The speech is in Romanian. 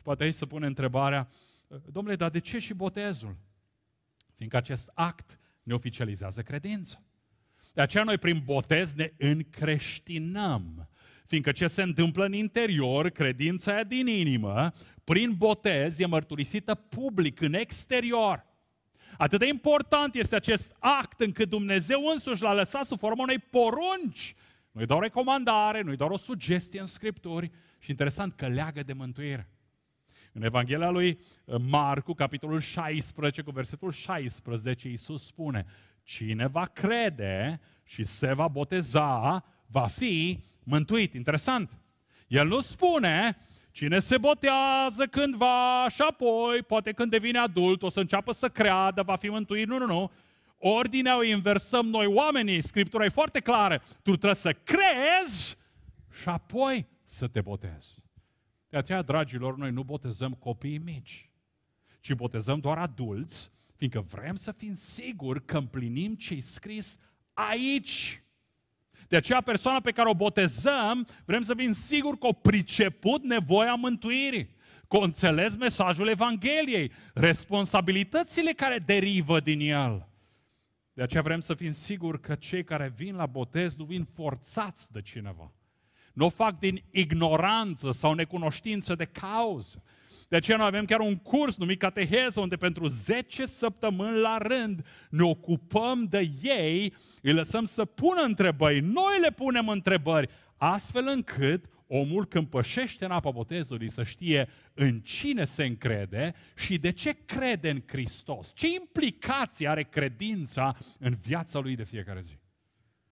Și poate aici să pune întrebarea, domnule, dar de ce și botezul? Fiindcă acest act ne oficializează credința. De aceea noi prin botez ne încreștinăm. Fiindcă ce se întâmplă în interior, credința aia din inimă, prin botez e mărturisită public, în exterior. Atât de important este acest act încât Dumnezeu însuși l-a lăsat sub formă unei porunci. Nu-i doar o recomandare, nu-i doar o sugestie în Scripturi. Și interesant că leagă de mântuire. În Evanghelia lui uh, Marcu, capitolul 16, cu versetul 16, Iisus spune, cine va crede și se va boteza, va fi mântuit. Interesant. El nu spune, Cine se botează cândva și apoi, poate când devine adult, o să înceapă să creadă, va fi mântuit. Nu, nu, nu. Ordinea o inversăm noi oamenii. Scriptura e foarte clară. Tu trebuie să crezi și apoi să te botezi. De aceea, dragilor, noi nu botezăm copiii mici, ci botezăm doar adulți, fiindcă vrem să fim siguri că împlinim ce e scris aici. De aceea, persoana pe care o botezăm, vrem să fim siguri că o priceput nevoia mântuirii, că o înțeles mesajul Evangheliei, responsabilitățile care derivă din el. De aceea vrem să fim siguri că cei care vin la botez nu vin forțați de cineva nu o fac din ignoranță sau necunoștință de cauză. De aceea noi avem chiar un curs numit Cateheză, unde pentru 10 săptămâni la rând ne ocupăm de ei, îi lăsăm să pună întrebări, noi le punem întrebări, astfel încât omul când pășește în apa botezului să știe în cine se încrede și de ce crede în Hristos. Ce implicații are credința în viața lui de fiecare zi?